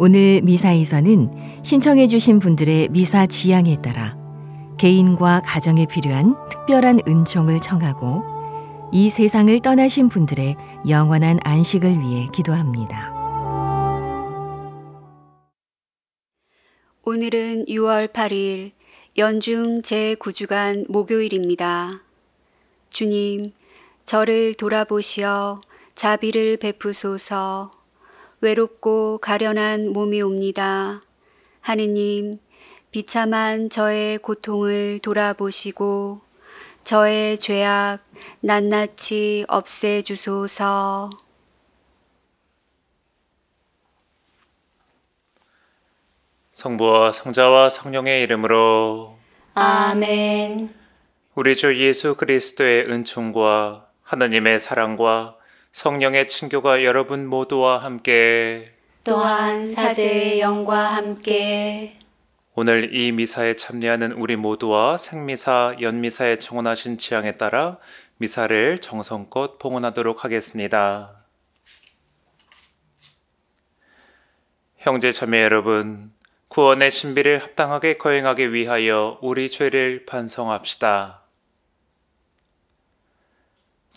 오늘 미사에서는 신청해 주신 분들의 미사 지향에 따라 개인과 가정에 필요한 특별한 은총을 청하고 이 세상을 떠나신 분들의 영원한 안식을 위해 기도합니다. 오늘은 6월 8일 연중 제9주간 목요일입니다. 주님, 저를 돌아보시어 자비를 베푸소서 외롭고 가련한 몸이 옵니다. 하느님, 비참한 저의 고통을 돌아보시고 저의 죄악 낱낱이 없애주소서. 성부와 성자와 성령의 이름으로 아멘 우리 주 예수 그리스도의 은총과 하나님의 사랑과 성령의 친교가 여러분 모두와 함께 또한 사제 영과 함께 오늘 이 미사에 참여하는 우리 모두와 생미사, 연미사에 청원하신 지향에 따라 미사를 정성껏 봉헌하도록 하겠습니다. 형제 자매 여러분, 구원의 신비를 합당하게 거행하기 위하여 우리 죄를 반성합시다.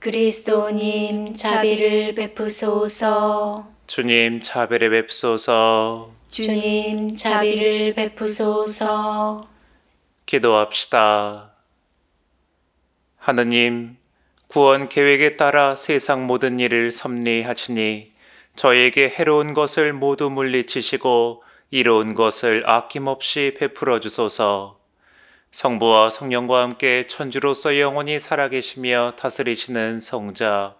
그리스도님 자비를 베푸소서. 주님 자비를 베푸소서. 주님 자비를 베푸소서. 기도합시다. 하느님, 구원 계획에 따라 세상 모든 일을 섭리하시니 저에게 해로운 것을 모두 물리치시고 이로운 것을 아낌없이 베풀어 주소서. 성부와 성령과 함께 천주로서 영원히 살아계시며 다스리시는 성자,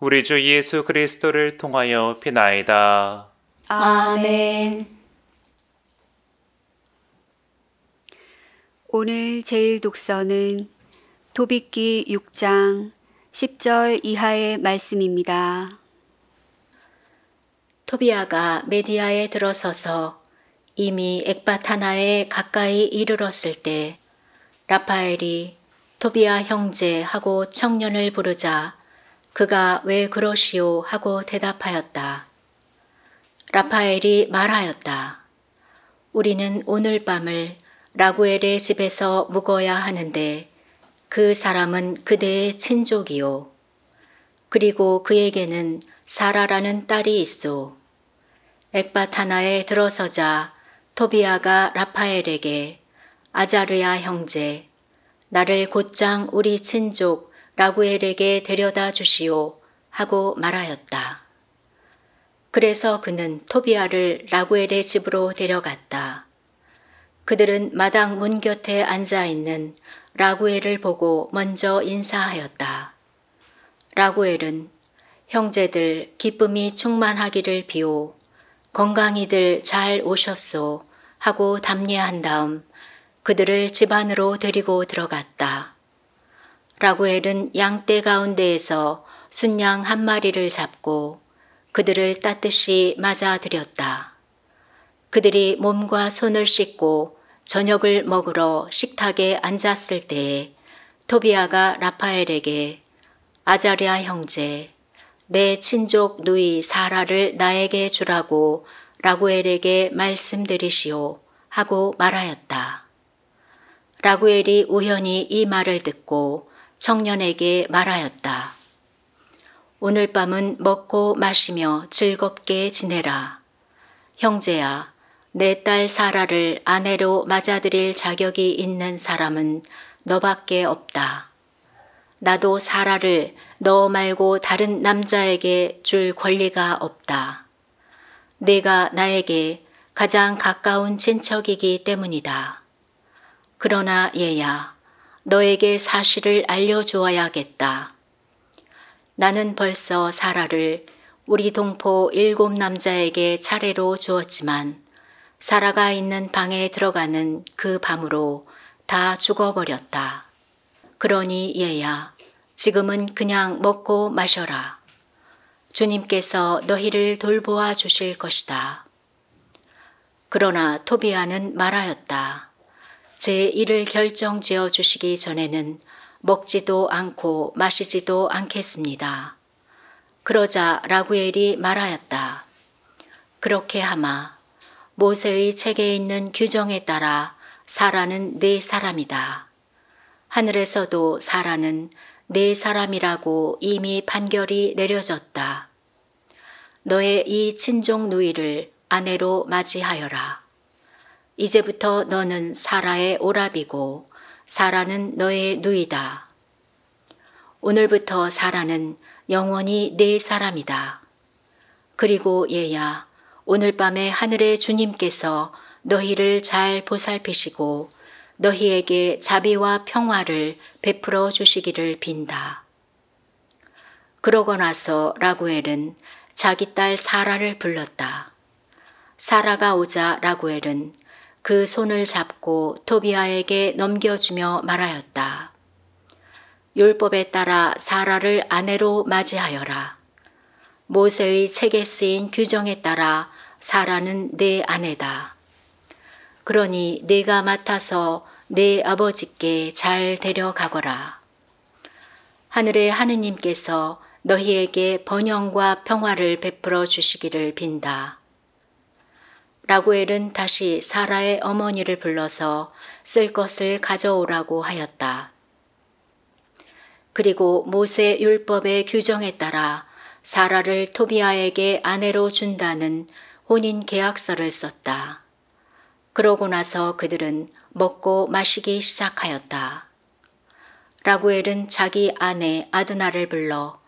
우리 주 예수 그리스도를 통하여 비나이다. 아멘. 오늘 제일 독서는 도비기 6장 10절 이하의 말씀입니다. 토비아가 메디아에 들어서서 이미 액바타나에 가까이 이르렀을 때 라파엘이 토비아 형제 하고 청년을 부르자 그가 왜 그러시오 하고 대답하였다. 라파엘이 말하였다. 우리는 오늘 밤을 라구엘의 집에서 묵어야 하는데 그 사람은 그대의 친족이요. 그리고 그에게는 사라라는 딸이 있소. 액바타나에 들어서자 토비아가 라파엘에게 아자르야 형제, 나를 곧장 우리 친족 라구엘에게 데려다 주시오 하고 말하였다. 그래서 그는 토비아를 라구엘의 집으로 데려갔다. 그들은 마당 문 곁에 앉아 있는 라구엘을 보고 먼저 인사하였다. 라구엘은 형제들 기쁨이 충만하기를 비오 건강이들 잘 오셨소. 하고 담례한 다음 그들을 집 안으로 데리고 들어갔다. 라고엘은 양떼 가운데에서 순양 한 마리를 잡고 그들을 따뜻이 맞아들였다. 그들이 몸과 손을 씻고 저녁을 먹으러 식탁에 앉았을 때에 토비아가 라파엘에게 아자리아 형제, 내 친족 누이 사라를 나에게 주라고 라구엘에게 말씀드리시오 하고 말하였다. 라구엘이 우연히 이 말을 듣고 청년에게 말하였다. 오늘 밤은 먹고 마시며 즐겁게 지내라. 형제야, 내 딸 사라를 아내로 맞아들일 자격이 있는 사람은 너밖에 없다. 나도 사라를 너 말고 다른 남자에게 줄 권리가 없다. 내가 나에게 가장 가까운 친척이기 때문이다. 그러나 얘야, 너에게 사실을 알려주어야겠다. 나는 벌써 사라를 우리 동포 일곱 남자에게 차례로 주었지만 사라가 있는 방에 들어가는 그 밤으로 다 죽어버렸다. 그러니 얘야, 지금은 그냥 먹고 마셔라. 주님께서 너희를 돌보아 주실 것이다. 그러나 토비아는 말하였다. 제 일을 결정지어 주시기 전에는 먹지도 않고 마시지도 않겠습니다. 그러자 라구엘이 말하였다. 그렇게 하마 모세의 책에 있는 규정에 따라 사라는 네 사람이다. 하늘에서도 사라는 네 사람이라고 이미 판결이 내려졌다. 너의 이 친족 누이를 아내로 맞이하여라. 이제부터 너는 사라의 오랍이고 사라는 너의 누이다. 오늘부터 사라는 영원히 네 사람이다. 그리고 얘야 오늘 밤에 하늘의 주님께서 너희를 잘 보살피시고 너희에게 자비와 평화를 베풀어 주시기를 빈다. 그러고 나서 라구엘은 자기 딸 사라를 불렀다. 사라가 오자 라구엘은 그 손을 잡고 토비아에게 넘겨주며 말하였다. 율법에 따라 사라를 아내로 맞이하여라. 모세의 책에 쓰인 규정에 따라 사라는 내 아내다. 그러니 내가 맡아서 내 아버지께 잘 데려가거라. 하늘의 하느님께서 너희에게 번영과 평화를 베풀어 주시기를 빈다. 라고엘은 다시 사라의 어머니를 불러서 쓸 것을 가져오라고 하였다. 그리고 모세 율법의 규정에 따라 사라를 토비아에게 아내로 준다는 혼인 계약서를 썼다. 그러고 나서 그들은 먹고 마시기 시작하였다. 라구엘은 자기 아내 아드나를 불러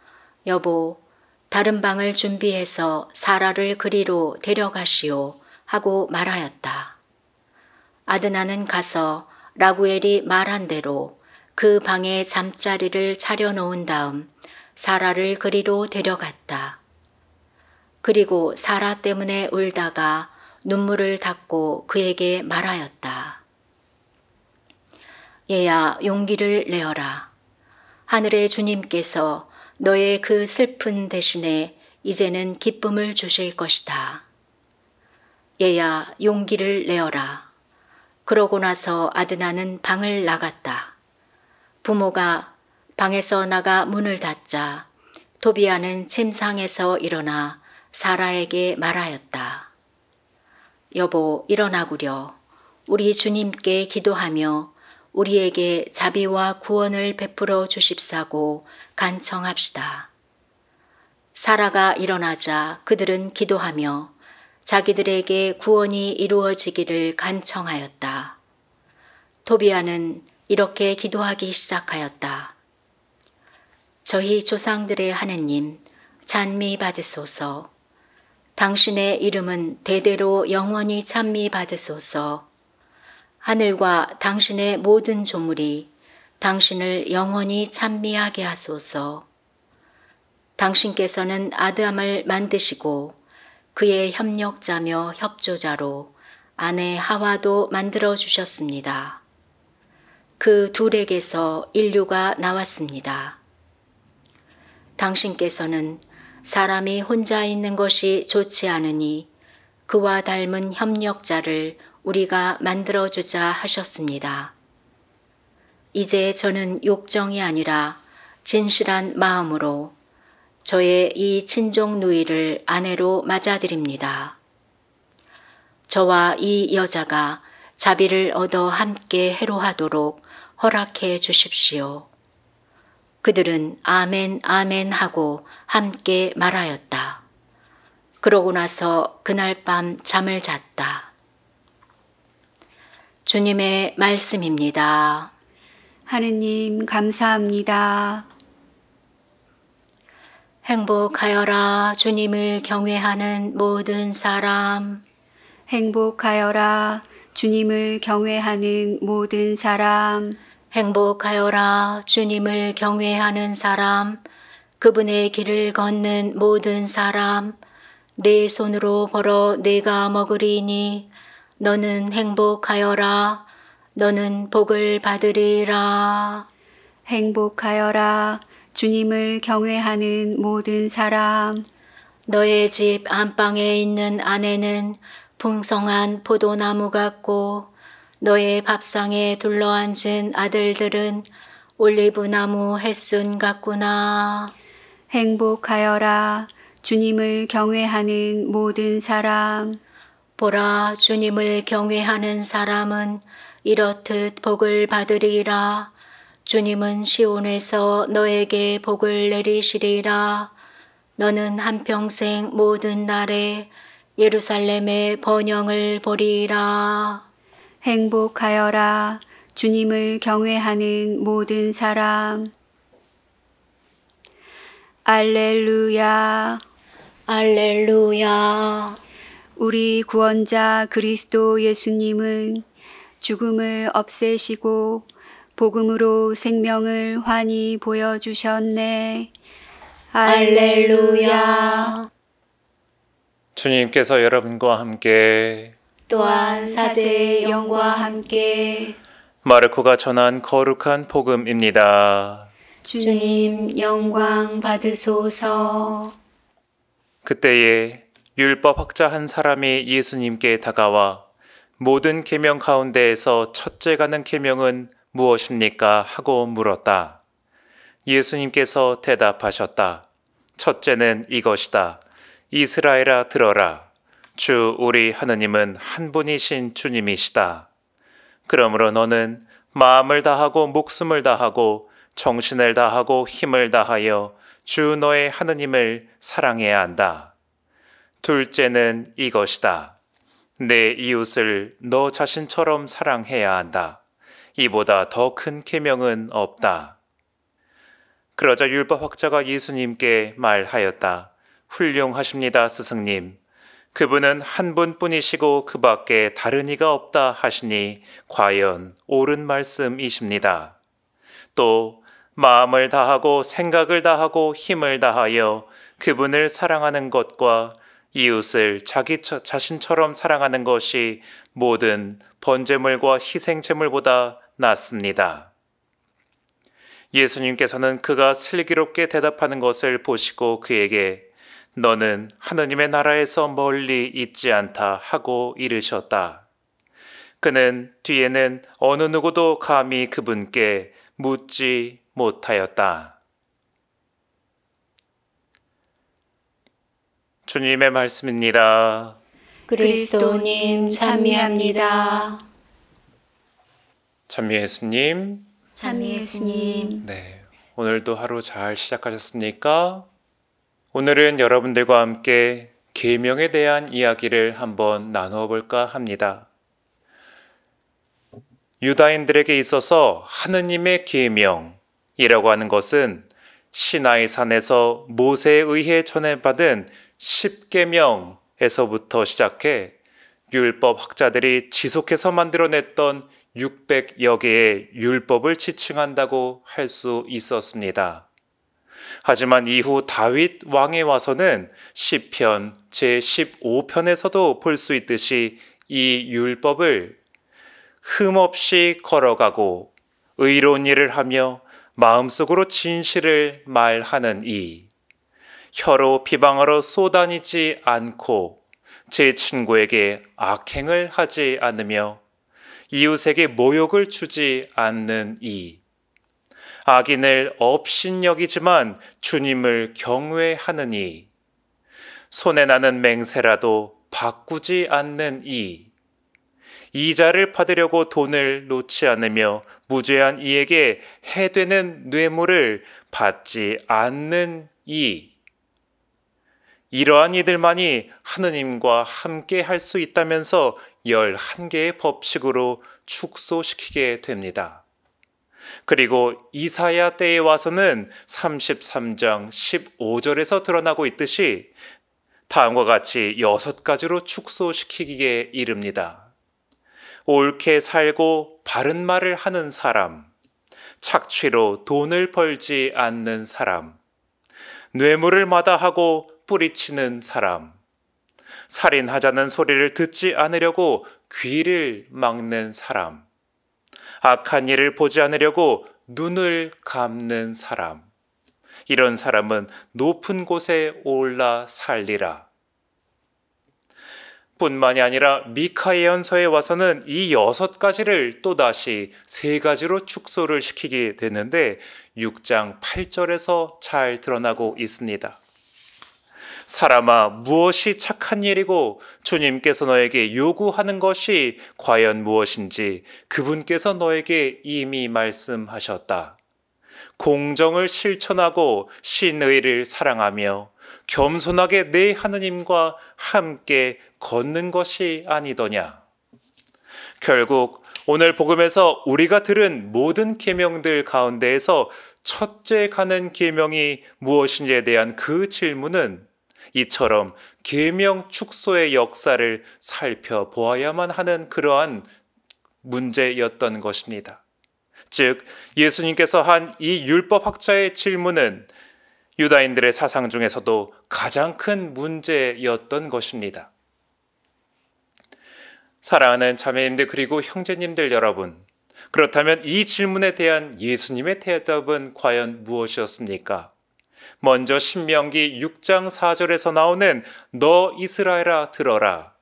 여보 다른 방을 준비해서 사라를 그리로 데려가시오 하고 말하였다. 아드나는 가서 라구엘이 말한 대로 그 방에 잠자리를 차려놓은 다음 사라를 그리로 데려갔다. 그리고 사라 때문에 울다가 눈물을 닦고 그에게 말하였다. 얘야 용기를 내어라. 하늘의 주님께서 너의 그 슬픈 대신에 이제는 기쁨을 주실 것이다. 얘야 용기를 내어라. 그러고 나서 아드나는 방을 나갔다. 부모가 방에서 나가 문을 닫자 도비아는 침상에서 일어나 사라에게 말하였다. 여보 일어나구려 우리 주님께 기도하며 우리에게 자비와 구원을 베풀어 주십사고 간청합시다. 사라가 일어나자 그들은 기도하며 자기들에게 구원이 이루어지기를 간청하였다. 토비아는 이렇게 기도하기 시작하였다. 저희 조상들의 하느님, 잔미 받으소서. 당신의 이름은 대대로 영원히 찬미 받으소서. 하늘과 당신의 모든 조물이 당신을 영원히 찬미하게 하소서. 당신께서는 아드함을 만드시고 그의 협력자며 협조자로 아내 하와도 만들어 주셨습니다. 그 둘에게서 인류가 나왔습니다. 당신께서는 사람이 혼자 있는 것이 좋지 않으니 그와 닮은 협력자를 우리가 만들어주자 하셨습니다. 이제 저는 욕정이 아니라 진실한 마음으로 저의 이 친족 누이를 아내로 맞아드립니다. 저와 이 여자가 자비를 얻어 함께 해로하도록 허락해 주십시오. 그들은 아멘, 아멘 하고 함께 말하였다. 그러고 나서 그날 밤 잠을 잤다. 주님의 말씀입니다. 하느님, 감사합니다. 행복하여라, 주님을 경외하는 모든 사람. 행복하여라, 주님을 경외하는 모든 사람. 행복하여라 주님을 경외하는 사람, 그분의 길을 걷는 모든 사람, 내 손으로 벌어 내가 먹으리니 너는 행복하여라, 너는 복을 받으리라. 행복하여라 주님을 경외하는 모든 사람, 너의 집 안방에 있는 아내는 풍성한 포도나무 같고 너의 밥상에 둘러앉은 아들들은 올리브나무 햇순 같구나. 행복하여라. 주님을 경외하는 모든 사람. 보라, 주님을 경외하는 사람은 이렇듯 복을 받으리라. 주님은 시온에서 너에게 복을 내리시리라. 너는 한평생 모든 날에 예루살렘의 번영을 보리라. 행복하여라. 주님을 경외하는 모든 사람. 알렐루야. 알렐루야. 우리 구원자 그리스도 예수님은 죽음을 없애시고 복음으로 생명을 환히 보여주셨네. 알렐루야. 주님께서 여러분과 함께 또한 사제 영과 함께 마르코가 전한 거룩한 복음입니다. 주님 영광 받으소서. 그때에 율법 학자 한 사람이 예수님께 다가와 모든 계명 가운데에서 첫째 가는 계명은 무엇입니까? 하고 물었다. 예수님께서 대답하셨다. 첫째는 이것이다. 이스라엘아 들어라. 주 우리 하느님은 한 분이신 주님이시다. 그러므로 너는 마음을 다하고 목숨을 다하고 정신을 다하고 힘을 다하여 주 너의 하느님을 사랑해야 한다. 둘째는 이것이다. 내 이웃을 너 자신처럼 사랑해야 한다. 이보다 더큰 계명은 없다. 그러자 율법 학자가 예수님께 말하였다. 훌륭하십니다, 스승님. 그분은 한 분뿐이시고 그밖에 다른 이가 없다 하시니 과연 옳은 말씀이십니다. 또 마음을 다하고 생각을 다하고 힘을 다하여 그분을 사랑하는 것과 이웃을 자기 처, 자신처럼 사랑하는 것이 모든 번제물과 희생제물보다 낫습니다. 예수님께서는 그가 슬기롭게 대답하는 것을 보시고 그에게 너는 하느님의 나라에서 멀리 있지 않다 하고 이르셨다. 그는 뒤에는 어느 누구도 감히 그분께 묻지 못하였다. 주님의 말씀입니다. 그리스도님 찬미합니다. 찬미 예수님. 찬미 예수님. 네. 오늘도 하루 잘 시작하셨습니까? 오늘은 여러분들과 함께 계명에 대한 이야기를 한번 나누어 볼까 합니다. 유다인들에게 있어서 하느님의 계명이라고 하는 것은 시나이 산에서 모세에 의해 전해받은 10계명에서부터 시작해 율법 학자들이 지속해서 만들어냈던 600여 개의 율법을 지칭한다고 할 수 있었습니다. 하지만 이후 다윗 왕에 와서는 1 0편 제15편에서도 볼 수 있듯이 이 율법을 흠없이 걸어가고 의로운 일을 하며 마음속으로 진실을 말하는 이 혀로 비방하러 쏟아니지 않고 제 친구에게 악행을 하지 않으며 이웃에게 모욕을 주지 않는 이 악인을 업신여기지만 주님을 경외하느니 손에 나는 맹세라도 바꾸지 않는 이 이자를 받으려고 돈을 놓지 않으며 무죄한 이에게 해되는 뇌물을 받지 않는 이 이러한 이들만이 하느님과 함께 할 수 있다면서 1 1개의 법칙으로 축소시키게 됩니다. 그리고 이사야 때에 와서는 33장 15절에서 드러나고 있듯이 다음과 같이 여섯 가지로 축소시키기에 이릅니다. 옳게 살고 바른 말을 하는 사람, 착취로 돈을 벌지 않는 사람, 뇌물을 마다하고 뿌리치는 사람, 살인하자는 소리를 듣지 않으려고 귀를 막는 사람, 악한 일을 보지 않으려고 눈을 감는 사람. 이런 사람은 높은 곳에 올라 살리라. 뿐만이 아니라 미카 의연서에 와서는 이 여섯 가지를 또다시 세 가지로 축소를 시키게 되는데 6장 8절에서 잘 드러나고 있습니다. 사람아, 무엇이 착한 일이고 주님께서 너에게 요구하는 것이 과연 무엇인지 그분께서 너에게 이미 말씀하셨다. 공정을 실천하고 신의를 사랑하며 겸손하게 내 하느님과 함께 걷는 것이 아니더냐. 결국 오늘 복음에서 우리가 들은 모든 계명들 가운데에서 첫째 가는 계명이 무엇인지에 대한 그 질문은 이처럼 계명 축소의 역사를 살펴보아야만 하는 그러한 문제였던 것입니다. 즉 예수님께서 한 이 율법학자의 질문은 유다인들의 사상 중에서도 가장 큰 문제였던 것입니다. 사랑하는 자매님들 그리고 형제님들 여러분, 그렇다면 이 질문에 대한 예수님의 대답은 과연 무엇이었습니까? 먼저 신명기 6장 4절에서 나오는 너 이스라엘아 들어라.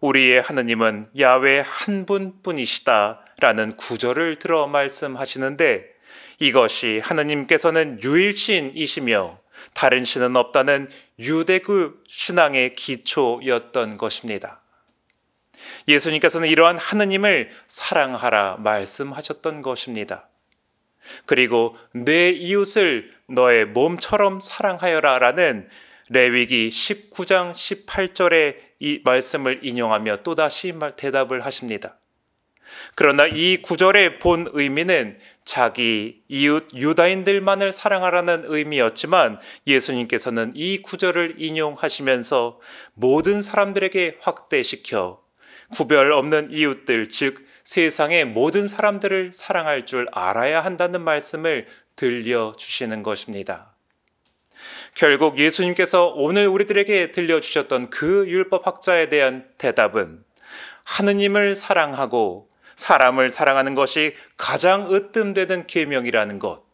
우리의 하느님은 야외 한 분뿐이시다. 라는 구절을 들어 말씀하시는데 이것이 하느님께서는 유일신이시며 다른 신은 없다는 유대교 신앙의 기초였던 것입니다. 예수님께서는 이러한 하느님을 사랑하라 말씀하셨던 것입니다. 그리고 내 이웃을 너의 몸처럼 사랑하여라 라는 레위기 19장 18절의 이 말씀을 인용하며 또다시 대답을 하십니다. 그러나 이 구절의 본 의미는 자기 이웃 유다인들만을 사랑하라는 의미였지만 예수님께서는 이 구절을 인용하시면서 모든 사람들에게 확대시켜 구별 없는 이웃들, 즉 세상의 모든 사람들을 사랑할 줄 알아야 한다는 말씀을 들려주시는 것입니다. 결국 예수님께서 오늘 우리들에게 들려주셨던 그 율법학자에 대한 대답은 하느님을 사랑하고 사람을 사랑하는 것이 가장 으뜸되는 계명이라는 것,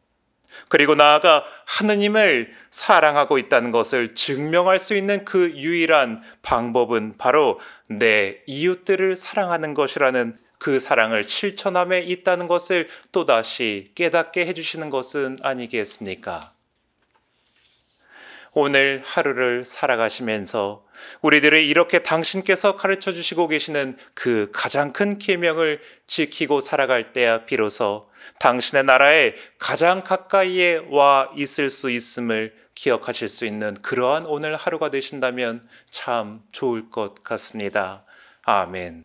그리고 나아가 하느님을 사랑하고 있다는 것을 증명할 수 있는 그 유일한 방법은 바로 내 이웃들을 사랑하는 것이라는 그 사랑을 실천함에 있다는 것을 또다시 깨닫게 해주시는 것은 아니겠습니까? 오늘 하루를 살아가시면서 우리들의 이렇게 당신께서 가르쳐 주시고 계시는 그 가장 큰 계명을 지키고 살아갈 때야 비로소 당신의 나라에 가장 가까이에 와 있을 수 있음을 기억하실 수 있는 그러한 오늘 하루가 되신다면 참 좋을 것 같습니다. 아멘.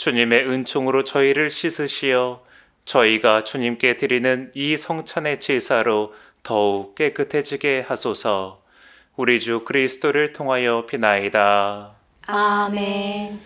주님의 은총으로 저희를 씻으시어 저희가 주님께 드리는 이 성찬의 제사로 더욱 깨끗해지게 하소서. 우리 주 그리스도를 통하여 비나이다. 아멘.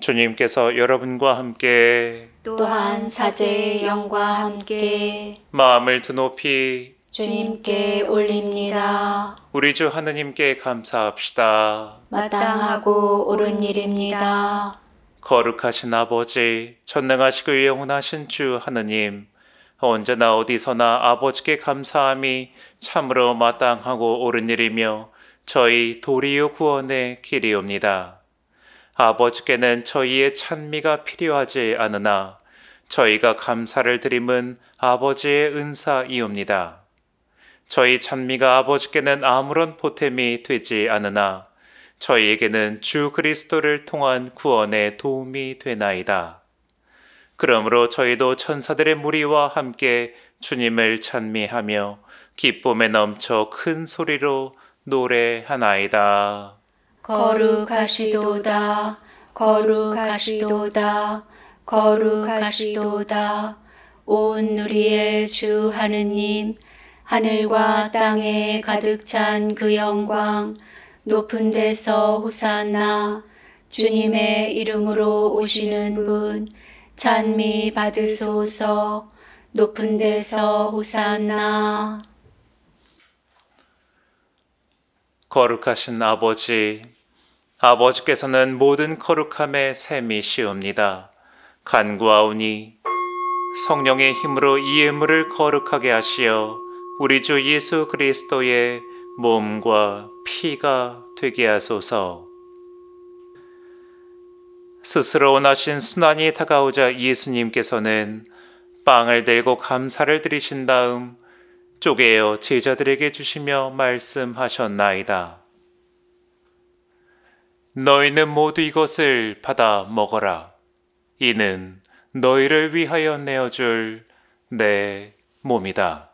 주님께서 여러분과 함께 또한 사제 영과 함께 마음을 드높이 주님께 올립니다. 우리 주 하느님께 감사합시다. 마땅하고 옳은 일입니다. 거룩하신 아버지, 전능하시고 영원하신 주 하느님, 언제나 어디서나 아버지께 감사함이 참으로 마땅하고 옳은 일이며 저희 도리요 구원의 길이옵니다. 아버지께는 저희의 찬미가 필요하지 않으나 저희가 감사를 드림은 아버지의 은사이옵니다. 저희 찬미가 아버지께는 아무런 보탬이 되지 않으나 저희에게는 주 그리스도를 통한 구원의 도움이 되나이다. 그러므로 저희도 천사들의 무리와 함께 주님을 찬미하며 기쁨에 넘쳐 큰 소리로 노래하나이다. 거룩하시도다, 거룩하시도다, 거룩하시도다. 온 누리의 주 하느님, 하늘과 땅에 가득 찬 그 영광, 높은 데서 호산나 주님의 이름으로 오시는 분 찬미 받으소서 높은 데서 호산나 거룩하신 아버지 아버지께서는 모든 거룩함의 셈이시옵니다. 간구하오니 성령의 힘으로 이 예물을 거룩하게 하시어 우리 주 예수 그리스도의 몸과 피가 되게 하소서. 스스로 원하신 순환이 다가오자 예수님께서는 빵을 들고 감사를 드리신 다음 쪼개어 제자들에게 주시며 말씀하셨나이다. 너희는 모두 이것을 받아 먹어라. 이는 너희를 위하여 내어줄 내 몸이다.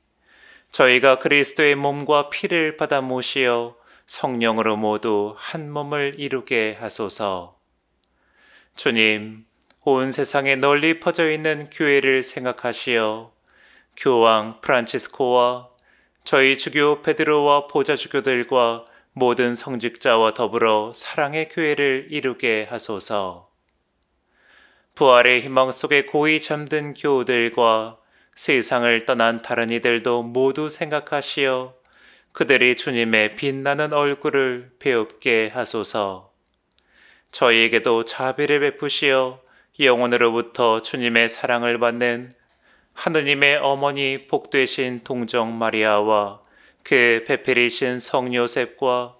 저희가 그리스도의 몸과 피를 받아 모시어 성령으로 모두 한 몸을 이루게 하소서. 주님, 온 세상에 널리 퍼져 있는 교회를 생각하시어 교황 프란치스코와 저희 주교 페드로와 보좌 주교들과 모든 성직자와 더불어 사랑의 교회를 이루게 하소서. 부활의 희망 속에 고이 잠든 교우들과 세상을 떠난 다른 이들도 모두 생각하시어 그들이 주님의 빛나는 얼굴을 배웁게 하소서. 저희에게도 자비를 베푸시어 영혼으로부터 주님의 사랑을 받는 하느님의 어머니 복되신 동정 마리아와 그 베페리신 성 요셉과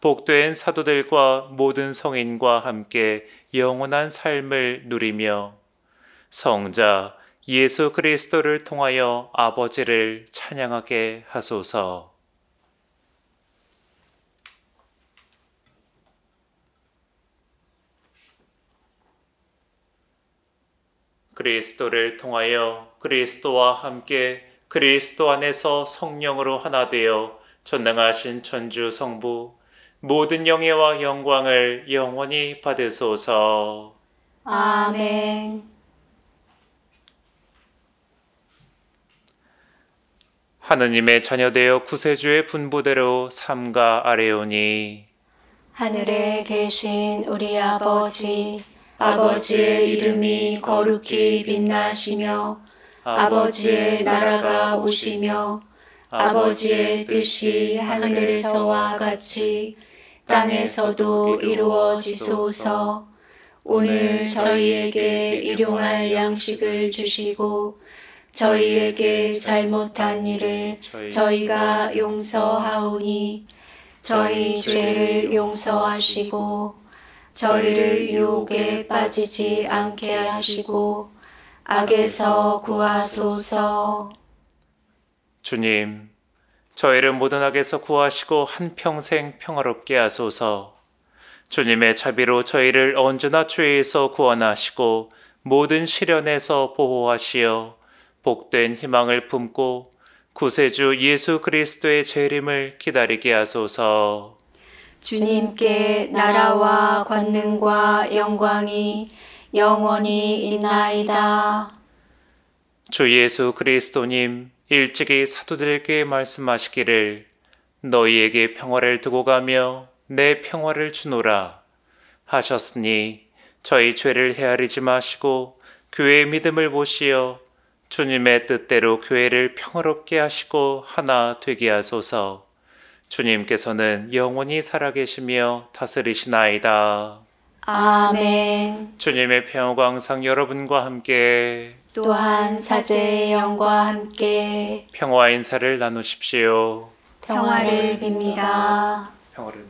복된 사도들과 모든 성인과 함께 영원한 삶을 누리며 성자 예수 그리스도를 통하여 아버지를 찬양하게 하소서. 그리스도를 통하여 그리스도와 함께 그리스도 안에서 성령으로 하나 되어 전능하신 천주 성부 모든 영예와 영광을 영원히 받으소서. 아멘. 하느님의 자녀되어 구세주의 분부대로 삼가 아래오니 하늘에 계신 우리 아버지 아버지의 이름이 거룩히 빛나시며 아버지의 나라가 오시며 아버지의 뜻이 하늘에서와 같이 땅에서도 이루어지소서 오늘 저희에게 일용할 양식을 주시고 저희에게 잘못한 일을 저희가 용서하오니 저희 죄를 용서하시고 저희를 유혹에 빠지지 않게 하시고 악에서 구하소서. 주님, 저희를 모든 악에서 구하시고 한평생 평화롭게 하소서. 주님의 자비로 저희를 언제나 죄에서 구원하시고 모든 시련에서 보호하시어 복된 희망을 품고 구세주 예수 그리스도의 재림을 기다리게 하소서. 주님께 나라와 권능과 영광이 영원히 있나이다. 주 예수 그리스도님 일찍이 사도들에게 말씀하시기를 너희에게 평화를 두고 가며 내 평화를 주노라 하셨으니 저희 죄를 헤아리지 마시고 그의 믿음을 보시어 주님의 뜻대로 교회를 평화롭게 하시고 하나 되게 하소서. 주님께서는 영원히 살아계시며 다스리시나이다. 아멘. 주님의 평화광상 여러분과 함께 또한 사제의 영과 함께 평화 인사를 나누십시오. 평화를 빕니다. 평화를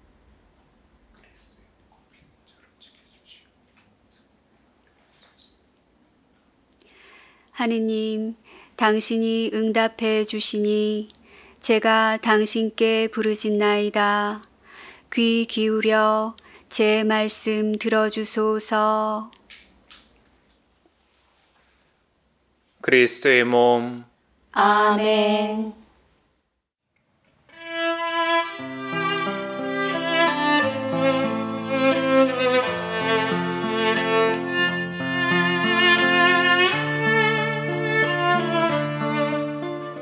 하느님, 당신이 응답해 주시니 제가 당신께 부르짖나이다. 귀 기울여 제 말씀 들어주소서. 그리스도의 몸. 아멘.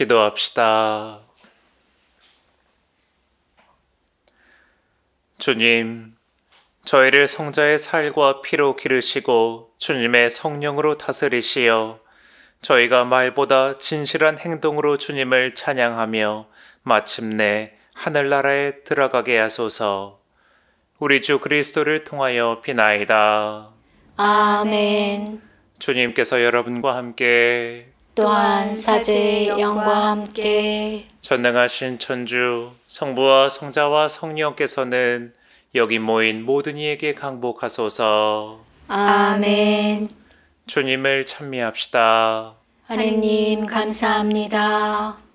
기도합시다. 주님, 저희를 성자의 살과 피로 기르시고 주님의 성령으로 다스리시어 저희가 말보다 진실한 행동으로 주님을 찬양하며 마침내 하늘나라에 들어가게 하소서. 우리 주 그리스도를 통하여 비나이다. 아멘. 주님께서 여러분과 함께 또한 사제 영과 함께 전능하신 천주 성부와 성자와 성령께서는 여기 모인 모든 이에게 강복하소서. 아멘. 주님을 찬미합시다. 하느님 감사합니다.